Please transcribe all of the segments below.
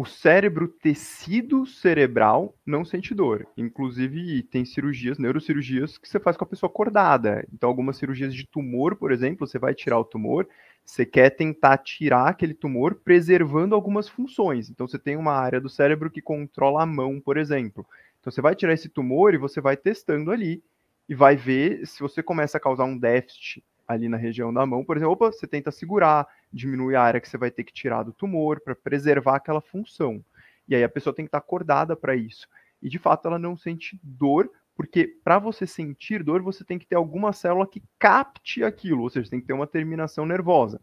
O cérebro, tecido cerebral, não sente dor. Inclusive, tem cirurgias, neurocirurgias, que você faz com a pessoa acordada. Então, algumas cirurgias de tumor, por exemplo, você vai tirar o tumor, você quer tentar tirar aquele tumor preservando algumas funções. Então, você tem uma área do cérebro que controla a mão, por exemplo. Então, você vai tirar esse tumor e você vai testando ali e vai ver se você começa a causar um déficit ali na região da mão. Por exemplo, opa, você tenta segurar, diminui a área que você vai ter que tirar do tumor para preservar aquela função. E aí a pessoa tem que estar acordada para isso. E de fato ela não sente dor, porque para você sentir dor, você tem que ter alguma célula que capte aquilo, ou seja, tem que ter uma terminação nervosa.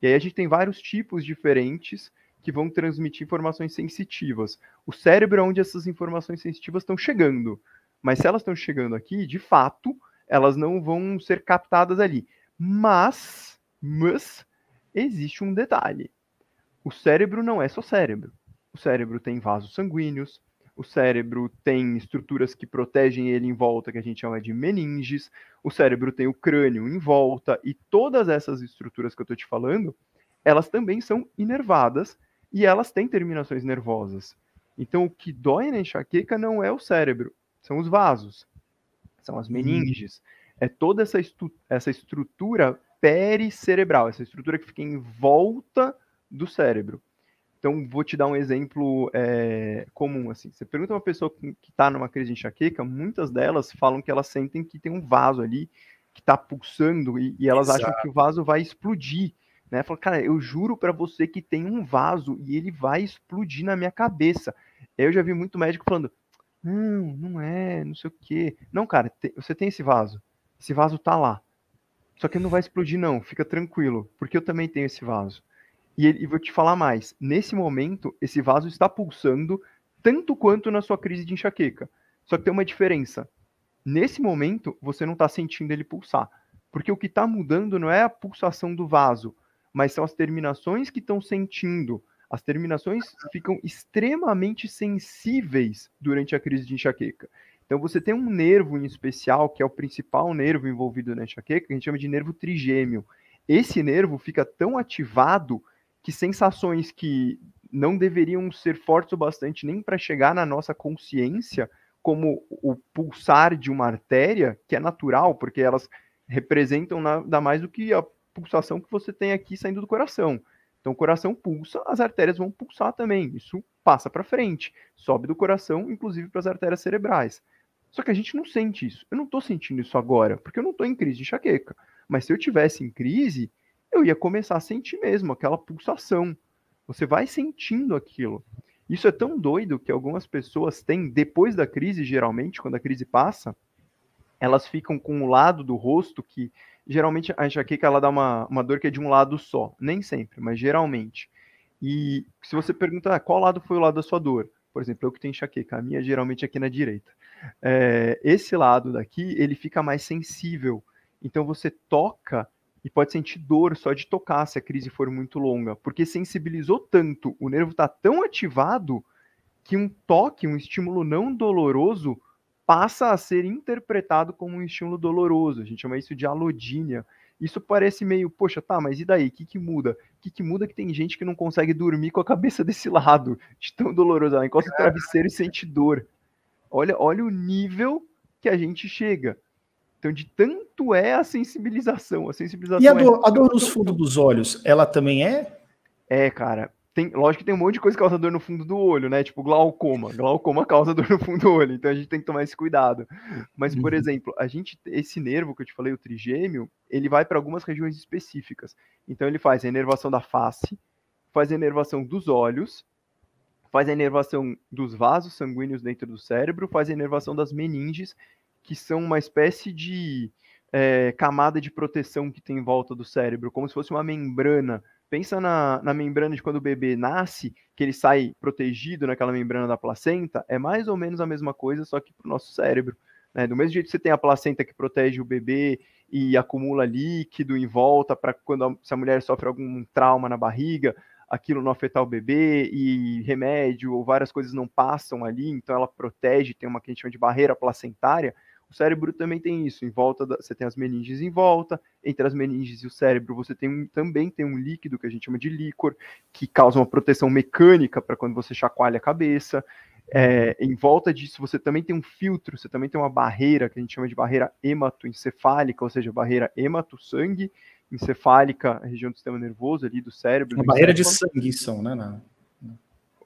E aí a gente tem vários tipos diferentes que vão transmitir informações sensitivas. O cérebro é onde essas informações sensitivas estão chegando. Mas se elas estão chegando aqui, de fato, elas não vão ser captadas ali. Mas, mas existe um detalhe: o cérebro não é só cérebro. O cérebro tem vasos sanguíneos, o cérebro tem estruturas que protegem ele em volta, que a gente chama de meninges, o cérebro tem o crânio em volta, e todas essas estruturas que eu estou te falando, elas também são inervadas e elas têm terminações nervosas. Então, o que dói na enxaqueca não é o cérebro, são os vasos, são as uhum. meninges, é toda essa, essa estrutura pericerebral, essa estrutura que fica em volta do cérebro. Então, vou te dar um exemplo é, comum, assim. Você pergunta uma pessoa que está numa crise de enxaqueca, muitas delas falam que elas sentem que tem um vaso ali que está pulsando e, e elas Exato. acham que o vaso vai explodir, né? Fala, cara, eu juro para você que tem um vaso e ele vai explodir na minha cabeça. Eu já vi muito médico falando, não, não é, não sei o quê. Não, cara, te, você tem esse vaso. Esse vaso tá lá. Só que não vai explodir, não, fica tranquilo, porque eu também tenho esse vaso. E, ele, e vou te falar mais: nesse momento, esse vaso está pulsando tanto quanto na sua crise de enxaqueca. Só que tem uma diferença. Nesse momento, você não está sentindo ele pulsar. Porque o que está mudando não é a pulsação do vaso, mas são as terminações que estão sentindo. As terminações ficam extremamente sensíveis durante a crise de enxaqueca. Então você tem um nervo em especial, que é o principal nervo envolvido na enxaqueca, que a gente chama de nervo trigêmeo. Esse nervo fica tão ativado que sensações que não deveriam ser fortes o bastante nem para chegar na nossa consciência, como o pulsar de uma artéria, que é natural, porque elas representam nada mais do que a pulsação que você tem aqui saindo do coração. Então, o coração pulsa, as artérias vão pulsar também. Isso passa para frente, sobe do coração, inclusive para as artérias cerebrais. Só que a gente não sente isso. Eu não estou sentindo isso agora, porque eu não estou em crise de enxaqueca. Mas se eu tivesse em crise, eu ia começar a sentir mesmo aquela pulsação. Você vai sentindo aquilo. Isso é tão doido que algumas pessoas têm, depois da crise, geralmente, quando a crise passa, elas ficam com o lado do rosto que geralmente a enxaqueca ela dá uma, uma dor que é de um lado só, nem sempre, mas geralmente. E se você pergunta ah, qual lado foi o lado da sua dor, por exemplo, eu que tenho enxaqueca, a minha geralmente é aqui na direita. É, esse lado daqui, ele fica mais sensível. Então você toca e pode sentir dor só de tocar se a crise for muito longa, porque sensibilizou tanto, o nervo está tão ativado que um toque, um estímulo não doloroso, passa a ser interpretado como um estímulo doloroso. A gente chama isso de alodínia. Isso parece meio, poxa, tá, mas e daí? O que, que muda? O que, que muda que tem gente que não consegue dormir com a cabeça desse lado, de tão doloroso. Ela encosta o travesseiro e sente dor. Olha, olha o nível que a gente chega. Então, de tanto é a sensibilização. A sensibilização e a é dor, é... a dor nos fundos dos olhos, ela também é? É, cara tem, lógico que tem um monte de coisa que causa dor no fundo do olho, né? Tipo glaucoma. Glaucoma causa dor no fundo do olho, então a gente tem que tomar esse cuidado. Mas, por uhum. exemplo, a gente esse nervo que eu te falei, o trigêmeo, ele vai para algumas regiões específicas. Então ele faz a inervação da face, faz a inervação dos olhos, faz a inervação dos vasos sanguíneos dentro do cérebro, faz a inervação das meninges, que são uma espécie de é, camada de proteção que tem em volta do cérebro, como se fosse uma membrana Pensa na, na membrana de quando o bebê nasce, que ele sai protegido naquela membrana da placenta, é mais ou menos a mesma coisa, só que para o nosso cérebro. Né? Do mesmo jeito que você tem a placenta que protege o bebê e acumula líquido em volta para quando a, se a mulher sofre algum trauma na barriga, aquilo não afetar o bebê e remédio ou várias coisas não passam ali, então ela protege, tem uma que a gente chama de barreira placentária. O cérebro também tem isso, em volta da, você tem as meninges em volta, entre as meninges e o cérebro você tem também tem um líquido que a gente chama de líquor, que causa uma proteção mecânica para quando você chacoalha a cabeça. É, em volta disso você também tem um filtro, você também tem uma barreira que a gente chama de barreira hematoencefálica, ou seja, barreira hemato-sangue, encefálica, região do sistema nervoso ali do cérebro. Uma do barreira de sangue são, né? Não.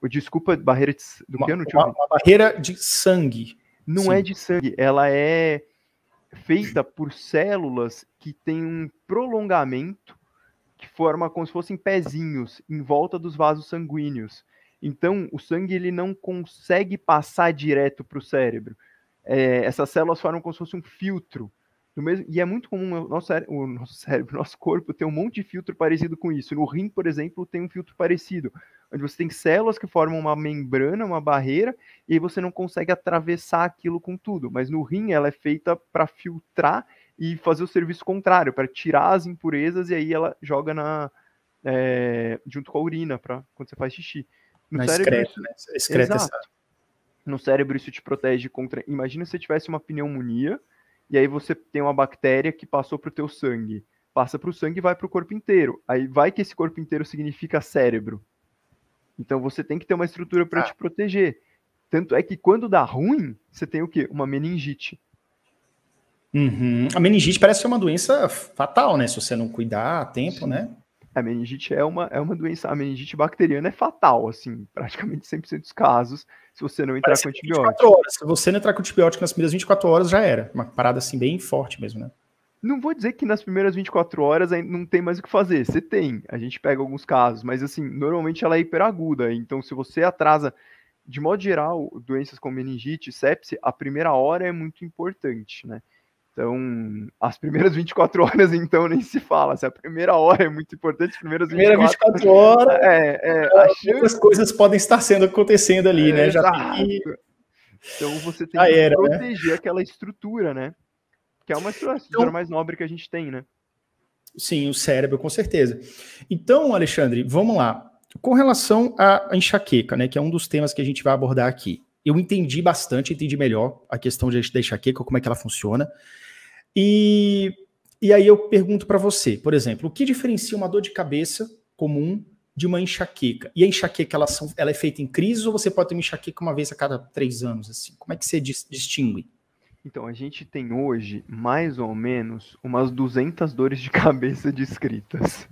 Desculpa, barreira de, do uma, que eu não tinha uma, uma barreira de sangue não é Sim. é de sangue, ela é feita por células que têm um prolongamento que forma como se fossem pezinhos em volta dos vasos sanguíneos. Então, o sangue ele não consegue passar direto para o cérebro. É, essas células formam como se fosse um filtro. Mesmo, e é muito comum o nosso, cérebro, o nosso cérebro, nosso corpo ter um monte de filtro parecido com isso. No rim, por exemplo, tem um filtro parecido onde você tem células que formam uma membrana, uma barreira, e você não consegue atravessar aquilo com tudo. Mas no rim ela é feita para filtrar e fazer o serviço contrário, para tirar as impurezas e aí ela joga na é, junto com a urina para quando você faz xixi. No na cérebro, excreta, isso, né? Excreta é exato. No cérebro isso te protege contra. Imagina se você tivesse uma pneumonia e aí você tem uma bactéria que passou para o teu sangue passa para o sangue e vai para o corpo inteiro. Aí vai que esse corpo inteiro significa cérebro. Então você tem que ter uma estrutura para ah. É. te proteger. Tanto é que quando dá ruim, você tem o quê? Uma meningite. Uhum. A meningite parece ser uma doença fatal, né? Se você não cuidar a tempo, Sim. né? A meningite é uma, é uma doença, a meningite bacteriana é fatal, assim, praticamente 100% dos casos, se você não entrar parece com é antibiótico. Horas. Se você não entrar com antibiótico nas primeiras 24 horas, já era. Uma parada, assim, bem forte mesmo, né? não vou dizer que nas primeiras 24 horas não tem mais o que fazer. Você tem, a gente pega alguns casos, mas assim, normalmente ela é hiperaguda. Então, se você atrasa, de modo geral, doenças como meningite, sepse, a primeira hora é muito importante, né? Então, as primeiras 24 horas, então, nem se fala. Se a primeira hora é muito importante, as primeiras Primeira 24, horas. É, é, a coisas podem estar sendo acontecendo ali, é, né? Já exato. Tem... Então, você tem que né? proteger né? aquela estrutura, né? que é uma estrutura então, mais nobre que a gente tem, né? Sim, o cérebro, com certeza. Então, Alexandre, vamos lá. Com relação à enxaqueca, né, que é um dos temas que a gente vai abordar aqui, eu entendi bastante, entendi melhor a questão da enxaqueca, como é que ela funciona. E, e aí eu pergunto para você, por exemplo, o que diferencia uma dor de cabeça comum de uma enxaqueca? E a enxaqueca, ela, são, ela é feita em crises ou você pode ter uma enxaqueca uma vez a cada três anos? assim? Como é que você distingue? Então, a gente tem hoje, mais ou menos, umas 200 dores de cabeça descritas.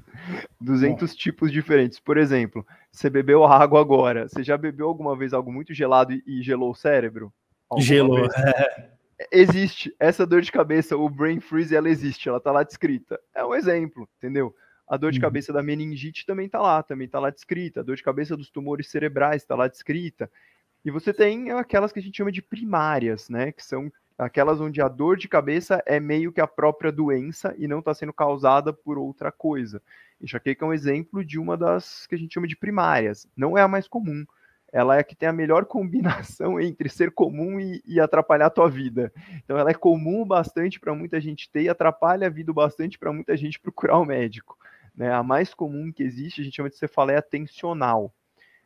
200 tipos diferentes. Por exemplo, você bebeu água agora. Você já bebeu alguma vez algo muito gelado e gelou o cérebro? Alguma gelou, vez? É. existe essa dor de cabeça, o brain freeze, ela existe, ela tá lá descrita. É um exemplo, entendeu? A dor de uhum. cabeça da meningite também tá lá, também tá lá descrita. A dor de cabeça dos tumores cerebrais tá lá descrita. E você tem aquelas que a gente chama de primárias, né, que são aquelas onde a dor de cabeça é meio que a própria doença e não está sendo causada por outra coisa. Enxaqueca é um exemplo de uma das que a gente chama de primárias, não é a mais comum. Ela é a que tem a melhor combinação entre ser comum e, e atrapalhar a tua vida. Então, ela é comum bastante para muita gente ter e atrapalha a vida bastante para muita gente procurar o um médico. Né? A mais comum que existe, a gente chama de cefaleia tensional.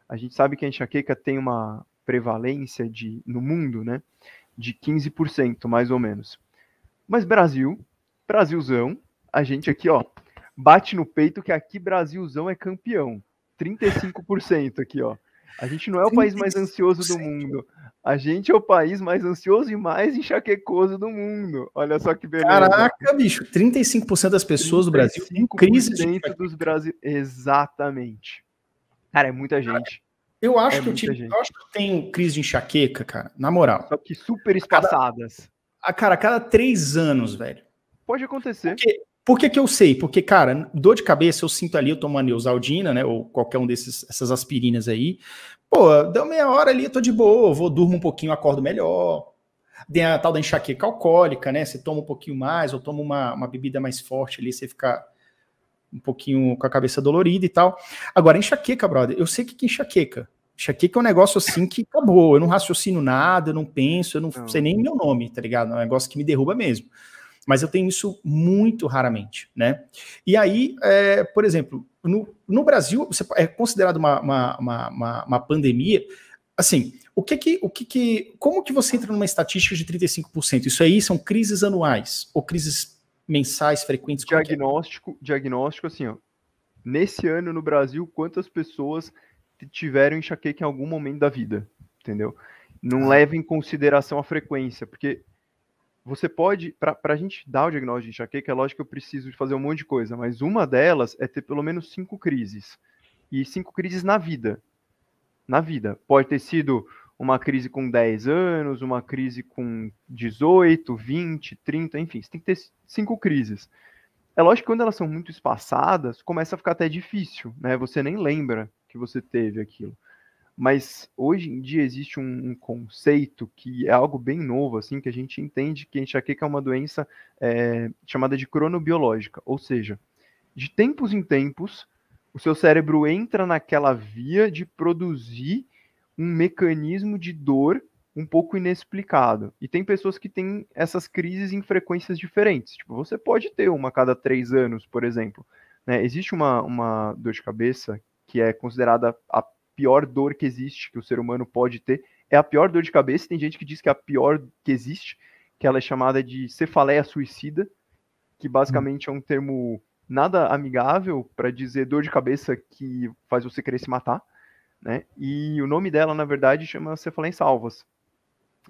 A gente sabe que a enxaqueca tem uma prevalência de, no mundo, né? de 15%, mais ou menos. Mas Brasil, Brasilzão, a gente aqui, ó, bate no peito que aqui Brasilzão é campeão. 35% aqui, ó. A gente não é o país mais ansioso do mundo. A gente é o país mais ansioso e mais enxaquecoso do mundo. Olha só que beleza. Caraca, bicho, 35% das pessoas 35 do Brasil têm crise de dos Brasil Exatamente. Cara, é muita gente. Eu acho, é que eu, eu acho que tenho crise de enxaqueca, cara, na moral. Só que super escassadas. A cara, a cada três anos, velho. Pode acontecer. Porque, por que, que eu sei? Porque, cara, dor de cabeça eu sinto ali, eu tomo uma neusaldina, né? Ou qualquer um desses essas aspirinas aí. Pô, deu meia hora ali, eu tô de boa, vou, durmo um pouquinho, acordo melhor. Tem a tal da enxaqueca alcoólica, né? Você toma um pouquinho mais, ou toma uma, uma bebida mais forte ali, você fica um pouquinho com a cabeça dolorida e tal. Agora, enxaqueca, brother, eu sei que que é enxaqueca. Enxaqueca é um negócio assim que acabou, eu não raciocino nada, eu não penso, eu não, não. sei nem meu nome, tá ligado? É um negócio que me derruba mesmo. Mas eu tenho isso muito raramente, né? E aí, é, por exemplo, no, no Brasil, você é considerado uma, uma, uma, uma pandemia, assim, o que que, o que que, como que você entra numa estatística de 35%? Isso aí são crises anuais ou crises mensais, frequentes? É? Diagnóstico, é? diagnóstico assim, ó. Nesse ano no Brasil, quantas pessoas tiveram enxaqueca em algum momento da vida? Entendeu? Não ah. leva em consideração a frequência, porque você pode, para a gente dar o diagnóstico de enxaqueca, é lógico que eu preciso fazer um monte de coisa, mas uma delas é ter pelo menos cinco crises. E cinco crises na vida. Na vida. Pode ter sido uma crise com 10 anos, uma crise com 18, 20, 30, enfim, você tem que ter cinco crises. É lógico que quando elas são muito espaçadas, começa a ficar até difícil, né? Você nem lembra que você teve aquilo. Mas hoje em dia existe um, um conceito que é algo bem novo, assim, que a gente entende que a enxaqueca é uma doença é, chamada de cronobiológica, ou seja, de tempos em tempos, o seu cérebro entra naquela via de produzir um mecanismo de dor um pouco inexplicado. E tem pessoas que têm essas crises em frequências diferentes. Tipo, você pode ter uma a cada três anos, por exemplo. Né? Existe uma, uma dor de cabeça que é considerada a pior dor que existe, que o ser humano pode ter. É a pior dor de cabeça. Tem gente que diz que é a pior que existe, que ela é chamada de cefaleia suicida, que basicamente hum. é um termo nada amigável para dizer dor de cabeça que faz você querer se matar. Né? E o nome dela, na verdade, chama salvas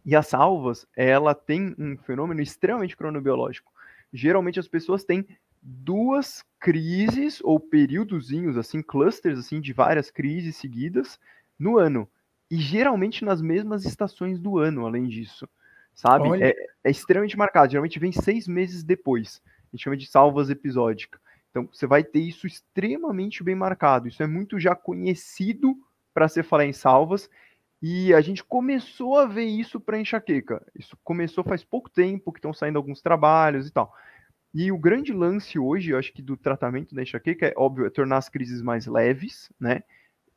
E as salvas, ela tem um fenômeno extremamente cronobiológico. Geralmente as pessoas têm duas crises ou períodozinhos, assim, clusters assim de várias crises seguidas no ano. E geralmente nas mesmas estações do ano, além disso. Sabe? É, é, extremamente marcado. Geralmente vem seis meses depois. A gente chama de salvas episódica. Então você vai ter isso extremamente bem marcado. Isso é muito já conhecido para se falar em salvas. E a gente começou a ver isso para enxaqueca. Isso começou faz pouco tempo que estão saindo alguns trabalhos e tal. E o grande lance hoje, eu acho que do tratamento da enxaqueca é óbvio, é tornar as crises mais leves, né?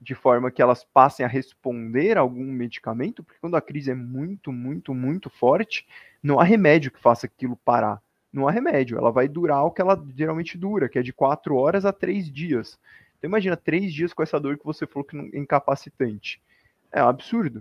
De forma que elas passem a responder a algum medicamento, porque quando a crise é muito, muito, muito forte, não há remédio que faça aquilo parar. Não há remédio, ela vai durar o que ela geralmente dura, que é de quatro horas a três dias. Então imagina três dias com essa dor que você falou que é incapacitante. É um absurdo.